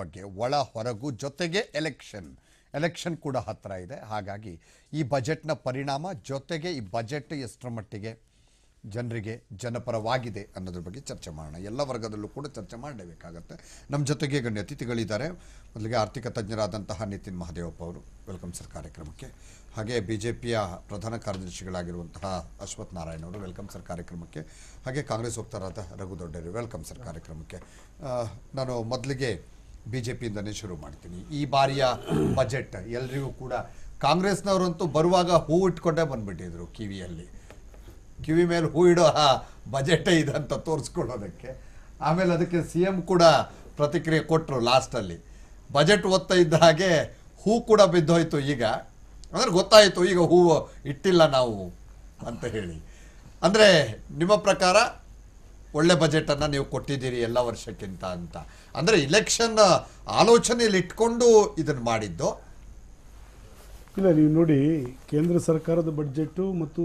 ಬಗ್ಗೆ ಒಳ ಹೊರಗು ಜೊತೆಗೆ ಎಲೆಕ್ಷನ್ ಎಲೆಕ್ಷನ್ ಕೂಡ ಹತ್ತಿರ ಇದೆ ಹಾಗಾಗಿ ಈ ಬಜೆಟ್ನ ಪರಿಣಾಮ ಜೊತೆಗೆ ಈ ಬಜೆಟ್ ಎಷ್ಟರ ಮಟ್ಟಿಗೆ ಜನರಿಗೆ ಜನಪರವಾಗಿದೆ ಅನ್ನೋದ್ರ ಬಗ್ಗೆ ಚರ್ಚೆ ಮಾಡೋಣ ಎಲ್ಲ ವರ್ಗದಲ್ಲೂ ಕೂಡ ಚರ್ಚೆ ಮಾಡಲೇಬೇಕಾಗತ್ತೆ ನಮ್ಮ ಜೊತೆಗೆ ಗಣ್ಯ ಅತಿಥಿಗಳಿದ್ದಾರೆ ಮೊದಲಿಗೆ ಆರ್ಥಿಕ ತಜ್ಞರಾದಂತಹ ನಿತಿನ್ ಮಹದೇವಪ್ಪ ಅವರು ವೆಲ್ಕಮ್ ಸರ್ ಕಾರ್ಯಕ್ರಮಕ್ಕೆ ಹಾಗೆ ಬಿ ಜೆ ಪಿಯ ಪ್ರಧಾನ ಕಾರ್ಯದರ್ಶಿಗಳಾಗಿರುವಂತಹ ಅಶ್ವಥ್ ನಾರಾಯಣ್ ಅವರು ವೆಲ್ಕಮ್ ಸರ್ ಕಾರ್ಯಕ್ರಮಕ್ಕೆ ಹಾಗೆ ಕಾಂಗ್ರೆಸ್ ವಕ್ತಾರಾದ ರಘು ದೊಡ್ಡರು ವೆಲ್ಕಮ್ ಸರ್ ಕಾರ್ಯಕ್ರಮಕ್ಕೆ ನಾನು ಮೊದಲಿಗೆ ಬಿ ಜೆ ಪಿಯಿಂದನೇ ಶುರು ಮಾಡ್ತೀನಿ ಈ ಬಾರಿಯ ಬಜೆಟ್ ಎಲ್ರಿಗೂ ಕೂಡ ಕಾಂಗ್ರೆಸ್ನವರಂತೂ ಬರುವಾಗ ಹೂ ಇಟ್ಕೊಂಡೇ ಬಂದ್ಬಿಟ್ಟಿದ್ರು ಕಿವಿಯಲ್ಲಿ ಕಿವಿ ಮೇಲೆ ಹೂ ಇಡೋ ಆ ಬಜೆಟೇ ಇದೆ ಅಂತ ತೋರಿಸ್ಕೊಳ್ಳೋದಕ್ಕೆ ಆಮೇಲೆ ಅದಕ್ಕೆ ಸಿ ಎಮ್ ಕೂಡ ಪ್ರತಿಕ್ರಿಯೆ ಕೊಟ್ಟರು ಲಾಸ್ಟಲ್ಲಿ ಬಜೆಟ್ ಓದ್ತಾ ಇದ್ದ ಹಾಗೆ ಹೂ ಕೂಡ ಬಿದ್ದೋಯ್ತು ಈಗ ಅಂದರೆ ಗೊತ್ತಾಯಿತು ಈಗ ಹೂವು ಇಟ್ಟಿಲ್ಲ ನಾವು ಅಂತ ಹೇಳಿ ಅಂದರೆ ನಿಮ್ಮ ಪ್ರಕಾರ ಒಳ್ಳೆ ಬಜೆಟನ್ನು ನೀವು ಕೊಟ್ಟಿದ್ದೀರಿ ಎಲ್ಲ ವರ್ಷಕ್ಕಿಂತ ಅಂತ ಅಂದರೆ ಇಲೆಕ್ಷನ್ ಆಲೋಚನೆಯಲ್ಲಿ ಇಟ್ಕೊಂಡು ಇದನ್ನು ಮಾಡಿದ್ದು ಇಲ್ಲ ನೀವು ನೋಡಿ ಕೇಂದ್ರ ಸರ್ಕಾರದ ಬಡ್ಜೆಟ್ಟು ಮತ್ತು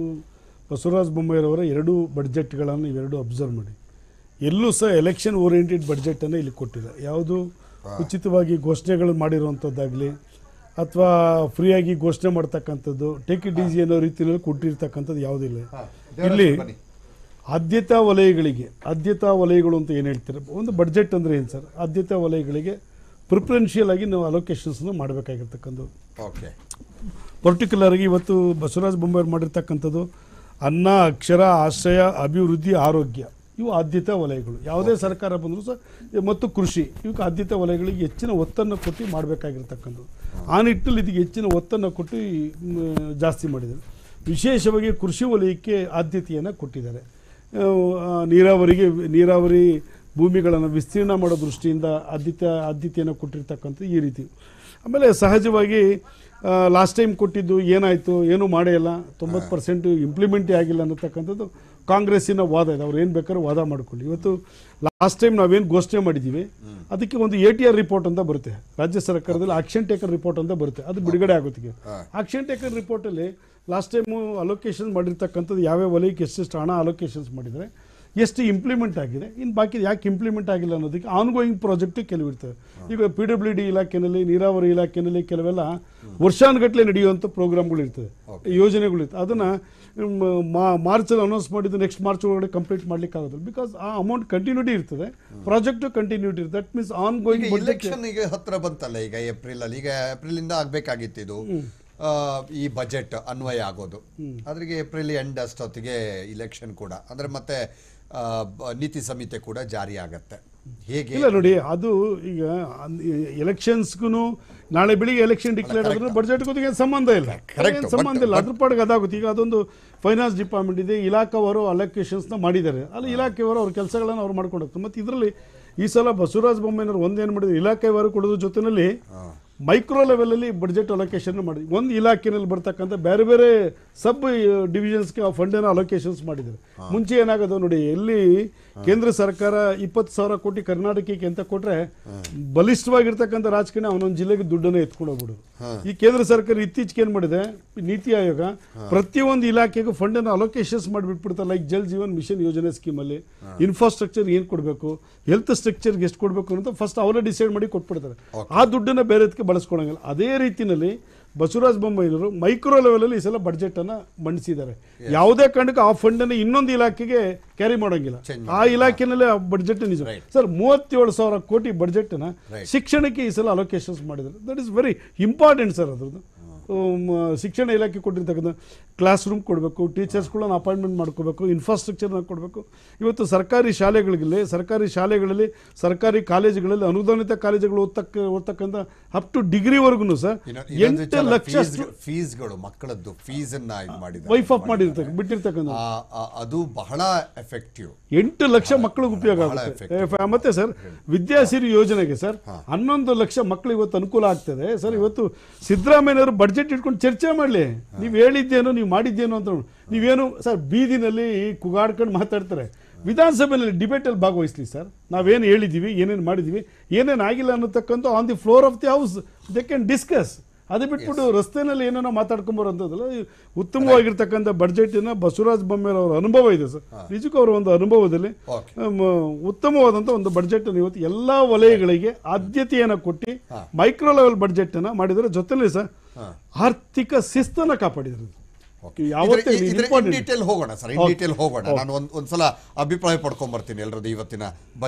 ಬಸವರಾಜ ಬೊಮ್ಮಾಯಿರವರ ಎರಡೂ ಬಡ್ಜೆಟ್ಗಳನ್ನು ಇವೆರಡು ಅಬ್ಸರ್ವ್ ಮಾಡಿ ಎಲ್ಲೂ ಸಹ ಎಲೆಕ್ಷನ್ ಓರಿಯೆಂಟೆಡ್ ಬಡ್ಜೆಟನ್ನು ಇಲ್ಲಿ ಕೊಟ್ಟಿಲ್ಲ ಯಾವುದು ಉಚಿತವಾಗಿ ಘೋಷಣೆಗಳು ಮಾಡಿರುವಂಥದ್ದಾಗಲಿ ಅಥವಾ ಫ್ರೀಯಾಗಿ ಘೋಷಣೆ ಮಾಡ್ತಕ್ಕಂಥದ್ದು ಟೇಕ್ ಇಟ್ ಈಸಿ ಅನ್ನೋ ರೀತಿಯಲ್ಲಿ ಕೊಟ್ಟಿರ್ತಕ್ಕಂಥದ್ದು ಯಾವುದಿಲ್ಲ ಇಲ್ಲಿ ಆದ್ಯತಾ ವಲಯಗಳಿಗೆ ಆದ್ಯತಾ ವಲಯಗಳು ಅಂತ ಏನು ಹೇಳ್ತೀರ ಒಂದು ಬಡ್ಜೆಟ್ ಅಂದರೆ ಏನು ಸರ್ ಆದ್ಯತಾ ವಲಯಗಳಿಗೆ ಪ್ರಿಫರೆನ್ಷಿಯಲ್ ಆಗಿ ನಾವು ಅಲೋಕೇಶನ್ಸ್ನ ಮಾಡಬೇಕಾಗಿರ್ತಕ್ಕಂಥದ್ದು ಓಕೆ ಆಗಿ ಇವತ್ತು ಬಸವರಾಜ ಬೊಮ್ಮಾಯಿ ಮಾಡಿರ್ತಕ್ಕಂಥದ್ದು ಅನ್ನ ಅಕ್ಷರ ಆಶ್ರಯ ಅಭಿವೃದ್ಧಿ ಆರೋಗ್ಯ ಇವು ಆದ್ಯತಾ ವಲಯಗಳು ಯಾವುದೇ ಸರ್ಕಾರ ಬಂದರೂ ಸಹ ಮತ್ತು ಕೃಷಿ ಇವಕ್ಕೆ ಆದ್ಯತಾ ವಲಯಗಳಿಗೆ ಹೆಚ್ಚಿನ ಒತ್ತನ್ನು ಕೊಟ್ಟು ಮಾಡಬೇಕಾಗಿರ್ತಕ್ಕಂಥದ್ದು ಆ ನಿಟ್ಟಿನಲ್ಲಿ ಇದಕ್ಕೆ ಹೆಚ್ಚಿನ ಒತ್ತನ್ನು ಕೊಟ್ಟು ಜಾಸ್ತಿ ಮಾಡಿದ್ದಾರೆ ವಿಶೇಷವಾಗಿ ಕೃಷಿ ವಲಯಕ್ಕೆ ಆದ್ಯತೆಯನ್ನು ಕೊಟ್ಟಿದ್ದಾರೆ ನೀರಾವರಿಗೆ ನೀರಾವರಿ ಭೂಮಿಗಳನ್ನು ವಿಸ್ತೀರ್ಣ ಮಾಡೋ ದೃಷ್ಟಿಯಿಂದ ಆದ್ಯತೆ ಆದ್ಯತೆಯನ್ನು ಕೊಟ್ಟಿರ್ತಕ್ಕಂಥ ಈ ರೀತಿ ಆಮೇಲೆ ಸಹಜವಾಗಿ ಲಾಸ್ಟ್ ಟೈಮ್ ಕೊಟ್ಟಿದ್ದು ಏನಾಯಿತು ಏನೂ ಮಾಡೇ ಇಲ್ಲ ತೊಂಬತ್ತು ಪರ್ಸೆಂಟು ಇಂಪ್ಲಿಮೆಂಟೇ ಆಗಿಲ್ಲ ಅನ್ನತಕ್ಕಂಥದ್ದು ಕಾಂಗ್ರೆಸ್ಸಿನ ವಾದ ಇದೆ ಅವ್ರು ಏನು ಬೇಕಾದ್ರೂ ವಾದ ಮಾಡ್ಕೊಳ್ಳಿ ಇವತ್ತು ಲಾಸ್ಟ್ ಟೈಮ್ ನಾವೇನು ಘೋಷಣೆ ಮಾಡಿದ್ದೀವಿ ಅದಕ್ಕೆ ಒಂದು ಎ ಟಿ ಆರ್ ರಿಪೋರ್ಟ್ ಅಂತ ಬರುತ್ತೆ ರಾಜ್ಯ ಸರ್ಕಾರದಲ್ಲಿ ಆಕ್ಷನ್ ಟೇಕರ್ ರಿಪೋರ್ಟ್ ಅಂತ ಬರುತ್ತೆ ಅದು ಬಿಡುಗಡೆ ಆಗುತ್ತೆ ಆಕ್ಷನ್ ಟೇಕರ್ ರಿಪೋರ್ಟಲ್ಲಿ ಲಾಸ್ಟ್ ಟೈಮು ಅಲೋಕೇಶನ್ ಮಾಡಿರ್ತಕ್ಕಂಥದ್ದು ಯಾವ್ಯಾವ ವಲಯಕ್ಕೆ ಎಷ್ಟೆಷ್ಟು ಹಣ ಅಲೋಕೇಶನ್ಸ್ ಮಾಡಿದರೆ ಎಷ್ಟು ಇಂಪ್ಲಿಮೆಂಟ್ ಆಗಿದೆ ಇನ್ನು ಬಾಕಿ ಯಾಕೆ ಇಂಪ್ಲಿಮೆಂಟ್ ಆಗಿಲ್ಲ ಅನ್ನೋದಕ್ಕೆ ಆನ್ಗೋಯಿಂಗ್ ಪ್ರಾಜೆಕ್ಟ್ ಕೆಲವಿರ್ತವೆ ಈಗ ಪಿ ಡಬ್ಲ್ಯೂ ಡಿ ಇಲಾಖೆಯಲ್ಲಿ ನೀರಾವರಿ ಇಲಾಖೆಯಲ್ಲಿ ಕೆಲವೆಲ್ಲ ವರ್ಷಾನುಗಟ್ಟಲೆ ನಡೆಯುವಂಥ ಪ್ರೋಗ್ರಾಮ್ಗಳು ಇರ್ತದೆ ಅದನ್ನ ಅದನ್ನು ಮಾರ್ಚಲ್ಲಿ ಅನೌನ್ಸ್ ಮಾಡಿದ್ದು ನೆಕ್ಸ್ಟ್ ಮಾರ್ಚ್ ಒಳಗಡೆ ಕಂಪ್ಲೀಟ್ ಮಾಡ್ಲಿಕ್ಕೆ ಆಗೋದಿಲ್ಲ ಬಿಕಾಸ್ ಆ ಅಮೌಂಟ್ ಕಂಟಿನ್ಯೂಟಿ ಇರ್ತದೆ ಪ್ರಾಜೆಕ್ಟ್ ಕಂಟಿನ್ಯೂಟಿ ಇರ್ತದೆ ದಟ್ ಮೀನ್ಸ್ ಆನ್ ಗೋಯಿಂಗ್ ಈಗ ಹತ್ರ ಬಂತಲ್ಲ ಈಗ ಏಪ್ರಿಲ್ ಅಲ್ಲಿ ಈಗ ಏಪ್ರಿಲ್ ಇಂದ ಆಗಬೇಕಾಗಿತ್ತು ಇದು ಈ ಬಜೆಟ್ ಅನ್ವಯ ಆಗೋದು ಅದ್ರಿಗೆ ಏಪ್ರಿಲ್ ಎಂಡ್ ಅಷ್ಟೊತ್ತಿಗೆ ಇಲೆಕ್ಷನ್ ಕೂಡ ಅಂದ್ರೆ ಮತ್ತೆ ನೀತಿ ಸಂಹಿತೆ ಕೂಡ ಜಾರಿಯಾಗತ್ತೆ ಹೇಗೆ ಇಲ್ಲ ನೋಡಿ ಅದು ಈಗ ಎಲೆಕ್ಷನ್ಸ್ಗೂ ನಾಳೆ ಬೆಳಿಗ್ಗೆ ಎಲೆಕ್ಷನ್ ಡಿಕ್ಲೇರ್ ಆದ್ರೆ ಬಜೆಟ್ ಏನು ಸಂಬಂಧ ಇಲ್ಲ ಸಂಬಂಧ ಇಲ್ಲ ಅದ್ರ ಪಾಡಿಗೆ ಅದಾಗುತ್ತೆ ಈಗ ಅದೊಂದು ಫೈನಾನ್ಸ್ ಡಿಪಾರ್ಟ್ಮೆಂಟ್ ಇದೆ ಇಲಾಖೆಯವರು ನ ಮಾಡಿದ್ದಾರೆ ಅಲ್ಲಿ ಇಲಾಖೆಯವರು ಅವ್ರ ಕೆಲಸಗಳನ್ನು ಅವ್ರು ಮಾಡ್ಕೊಂಡು ಹೋಗ್ತಾರೆ ಮತ್ತು ಇದರಲ್ಲಿ ಈ ಸಲ ಬಸವರಾಜ ಬೊಮ್ಮೆನವ್ರು ಒಂದೇನು ಮಾಡಿದ್ರು ಇಲಾಖೆಯವರು ಕೊಡೋದ್ರ ಜೊತೆಯಲ್ಲಿ ಮೈಕ್ರೋ ಅಲ್ಲಿ ಬಜೆಟ್ ಅಲೋಕೇಶನ್ ಮಾಡಿದ್ರು ಒಂದು ಇಲಾಖೆನಲ್ಲಿ ಬರ್ತಕ್ಕಂಥ ಬೇರೆ ಬೇರೆ ಸಬ್ ಡಿವಿಷನ್ಸ್ಗೆ uh, ಆ ಫಂಡನ್ನು ಅಲೋಕೇಶನ್ಸ್ ಮಾಡಿದ್ದಾರೆ ಮುಂಚೆ ಏನಾಗೋದು ನೋಡಿ ಎಲ್ಲಿ ಕೇಂದ್ರ ಸರ್ಕಾರ ಇಪ್ಪತ್ತು ಸಾವಿರ ಕೋಟಿ ಕರ್ನಾಟಕಕ್ಕೆ ಅಂತ ಕೊಟ್ರೆ ಬಲಿಷ್ಠವಾಗಿರ್ತಕ್ಕಂಥ ರಾಜಕೀಯ ಅವನೊಂದು ಜಿಲ್ಲೆಗೆ ದುಡ್ಡನ್ನು ಎತ್ಕೊಂಡೋಗ್ಬಿಡು ಈ ಕೇಂದ್ರ ಸರ್ಕಾರ ಇತ್ತೀಚೆಗೆ ಏನ್ ಮಾಡಿದೆ ನೀತಿ ಆಯೋಗ ಪ್ರತಿಯೊಂದು ಇಲಾಖೆಗೂ ಫಂಡ್ ಅನ್ನು ಅಲೋಕೇಶನ್ಸ್ ಮಾಡಿಬಿಟ್ಬಿಡ್ತಾರೆ ಲೈಕ್ ಜಲ್ ಜೀವನ್ ಮಿಷನ್ ಯೋಜನೆ ಸ್ಕೀಮ್ ಅಲ್ಲಿ ಇನ್ಫ್ರಾಸ್ಟ್ರಕ್ಚರ್ ಏನ್ ಕೊಡಬೇಕು ಹೆಲ್ತ್ ಸ್ಟ್ರಕ್ಚರ್ ಎಷ್ಟು ಕೊಡಬೇಕು ಅಂತ ಫಸ್ಟ್ ಅವರೇ ಡಿಸೈಡ್ ಮಾಡಿ ಕೊಟ್ಬಿಡ್ತಾರೆ ಆ ದುಡ್ಡನ್ನ ಬೇರೆದಕ್ಕೆ ಬಳಸ್ಕೊಳಂಗಿಲ್ಲ ಅದೇ ರೀತಿಯಲ್ಲಿ ಬಸವರಾಜ ಬೊಮ್ಮಾಯಿನವರು ಮೈಕ್ರೋ ಲೆವೆಲಲ್ಲಿ ಈ ಸಲ ಬಡ್ಜೆಟನ್ನು ಮಂಡಿಸಿದ್ದಾರೆ ಯಾವುದೇ ಕಾರಣಕ್ಕೆ ಆ ಫಂಡನ್ನು ಇನ್ನೊಂದು ಇಲಾಖೆಗೆ ಕ್ಯಾರಿ ಮಾಡೋಂಗಿಲ್ಲ ಆ ಇಲಾಖೆನಲ್ಲೇ ಆ ಬಡ್ಜೆಟ್ ನಿಜ ಸರ್ ಮೂವತ್ತೇಳು ಸಾವಿರ ಕೋಟಿ ಬಡ್ಜೆಟನ್ನು ಶಿಕ್ಷಣಕ್ಕೆ ಈ ಸಲ ಅಲೋಕೇಶನ್ಸ್ ಮಾಡಿದ್ದಾರೆ that is very important sir ಅದ್ರದ್ದು ಶಿಕ್ಷಣ ಇಲಾಖೆ ಕೊಟ್ಟಿರ್ತಕ್ಕಂಥ ಕ್ಲಾಸ್ ರೂಮ್ ಕೊಡಬೇಕು ಟೀಚರ್ಸ್ಗಳನ್ನ ಅಪಾಯಿಂಟ್ಮೆಂಟ್ ಮಾಡ್ಕೋಬೇಕು ಇನ್ಫ್ರಾಸ್ಟ್ರಕ್ಚರ್ನ ಕೊಡಬೇಕು ಇವತ್ತು ಸರ್ಕಾರಿ ಶಾಲೆಗಳಿಗೆ ಸರ್ಕಾರಿ ಶಾಲೆಗಳಲ್ಲಿ ಸರ್ಕಾರಿ ಕಾಲೇಜುಗಳಲ್ಲಿ ಅನುದಾನಿತ ಕಾಲೇಜುಗಳು ಓದ್ತಕ್ಕ ಓದ್ತಕ್ಕಂಥ ಅಪ್ ಟು ಡಿಗ್ರಿವರೆಗೂ ಸರ್ ಎಂಟು ಲಕ್ಷ ಫೀಸ್ಗಳು ಮಕ್ಕಳದ್ದು ಇದು ವೈಫ್ ಆಫ್ ಮಾಡಿರ್ತಕ್ಕ ಬಿಟ್ಟಿರ್ತಕ್ಕಂಥ ಅದು ಬಹಳ ಎಫೆಕ್ಟಿವ್ ಎಂಟು ಲಕ್ಷ ಮಕ್ಕಳಿಗೆ ಉಪಯೋಗ ಆಗುತ್ತೆ ಮತ್ತೆ ಸರ್ ವಿದ್ಯಾಸಿರಿ ಯೋಜನೆಗೆ ಸರ್ ಹನ್ನೊಂದು ಲಕ್ಷ ಮಕ್ಕಳು ಇವತ್ತು ಅನುಕೂಲ ಆಗ್ತದೆ ಸರ್ ಇವತ್ತು ಸಿದ್ದರಾಮಯ್ಯವರು ಬಡ್ಜೆಟ್ ಬಜೆಟ್ ಇಟ್ಕೊಂಡು ಚರ್ಚೆ ಮಾಡಲಿ ನೀವು ಹೇಳಿದ್ದೇನು ನೀವು ಮಾಡಿದ್ದೇನು ಅಂತ ನೀವೇನು ಸರ್ ಬೀದಿನಲ್ಲಿ ಕುಗಾಡ್ಕೊಂಡು ಮಾತಾಡ್ತಾರೆ ವಿಧಾನಸಭೆಯಲ್ಲಿ ಡಿಬೇಟಲ್ಲಿ ಭಾಗವಹಿಸಲಿ ಸರ್ ನಾವೇನು ಹೇಳಿದ್ದೀವಿ ಏನೇನು ಮಾಡಿದ್ದೀವಿ ಏನೇನು ಆಗಿಲ್ಲ ಅನ್ನತಕ್ಕಂಥ on the floor of the house they can discuss ಅದು ಬಿಟ್ಬಿಟ್ಟು ರಸ್ತೆನಲ್ಲಿ ಏನೇನೋ ಮಾತಾಡ್ಕೊಂಬರೋಂಥದ್ದಲ್ಲ ಉತ್ತಮವಾಗಿರ್ತಕ್ಕಂಥ ಬಡ್ಜೆಟಿನ ಬಸವರಾಜ ಬೊಮ್ಮೇರವ್ರ ಅನುಭವ ಇದೆ ಸರ್ ನಿಜಕ್ಕೂ ಅವರ ಒಂದು ಅನುಭವದಲ್ಲಿ ಉತ್ತಮವಾದಂಥ ಒಂದು ಬಡ್ಜೆಟ್ ಇವತ್ತು ಎಲ್ಲ ವಲಯಗಳಿಗೆ ಆದ್ಯತೆಯನ್ನು ಕೊಟ್ಟು ಮೈಕ್ರೋ ಲೆವೆಲ್ ಬಡ್ಜೆಟನ್ನು ಮಾಡಿದರೆ ಜೊತೆಲಿ ಸರ್ ಆರ್ಥಿಕ ಶಿಸ್ತನ್ನ ಕಾಪಾಡಿದ್ರು ಹೋಗೋಣ ಸರ್ ಇನ್ ಡೀಟೇಲ್ ಹೋಗೋಣ ನಾನು ಒಂದ್ಸಲ ಅಭಿಪ್ರಾಯ ಪಡ್ಕೊಂಡ್ ಬರ್ತೀನಿ ಎಲ್ಲರದ್ದು ಇವತ್ತಿನ